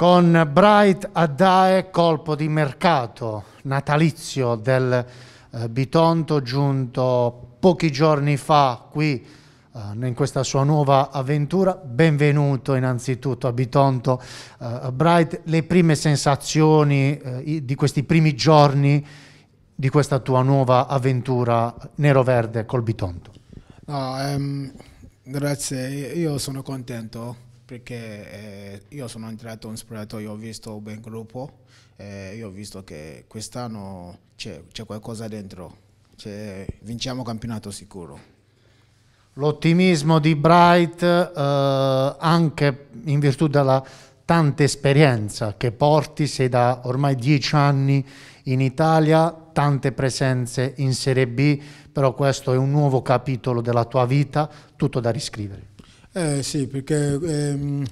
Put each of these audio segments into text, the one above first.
con Bright Addae, colpo di mercato natalizio del eh, Bitonto giunto pochi giorni fa qui eh, in questa sua nuova avventura. Benvenuto innanzitutto a Bitonto. Eh, Bright, le prime sensazioni eh, di questi primi giorni di questa tua nuova avventura nero-verde col Bitonto? No, ehm, grazie, io sono contento perché eh, io sono entrato in spogliatoio, ho visto un bel gruppo, eh, io ho visto che quest'anno c'è, qualcosa dentro, vinciamo campionato sicuro. L'ottimismo di Bright eh, anche in virtù della tanta esperienza che porti, sei da ormai dieci anni in Italia, tante presenze in Serie B, però questo è un nuovo capitolo della tua vita, tutto da riscrivere. Eh sì, perché ehm,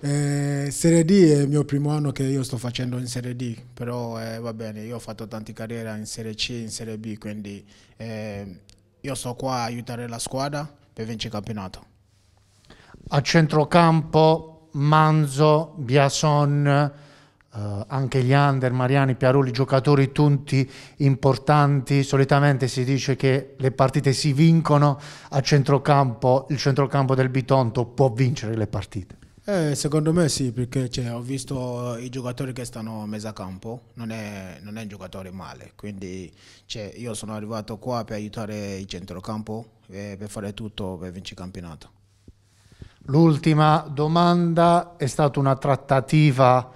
eh, Serie D è il mio primo anno che io sto facendo in Serie D, però eh, va bene, io ho fatto tante carriere in Serie C, in Serie B, quindi eh, io sto qua a aiutare la squadra per vincere il campionato. A centrocampo Manzo, Biason, Uh, anche gli under, Mariani, Piaroli, giocatori tutti importanti. Solitamente si dice che le partite si vincono a centrocampo, il centrocampo del Bitonto può vincere le partite. Eh, secondo me sì, perché cioè, ho visto i giocatori che stanno a mezz'acampo, non è, non è un giocatore male, quindi cioè, io sono arrivato qua per aiutare il centrocampo, e per fare tutto per vincere il campionato. L'ultima domanda è stata una trattativa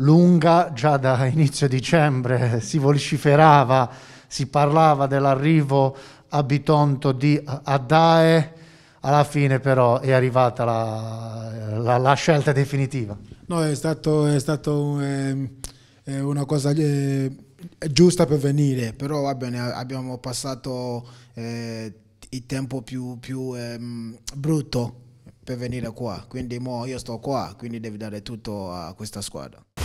lunga già da inizio dicembre, si vociferava, si parlava dell'arrivo a Bitonto di Addae, alla fine però è arrivata la, la, la scelta definitiva. No, è stato, è stato eh, è eh, una cosa eh, giusta per venire, però va bene, abbiamo passato eh, il tempo più, più ehm, brutto per venire qua, quindi io sto qua, quindi devi dare tutto a questa squadra.